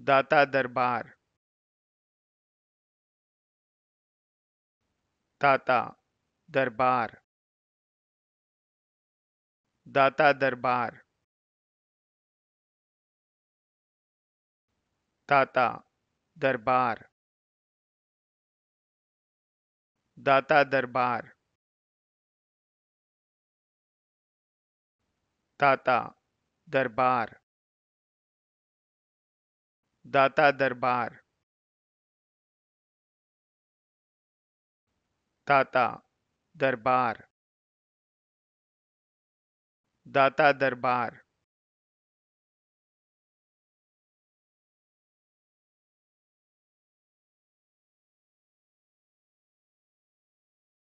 दाता दरबार दाता दरबार दाता दरबार दाता दरबार दाता दरबार दाता दरबार दाता दरबार दाता दरबार दाता दरबार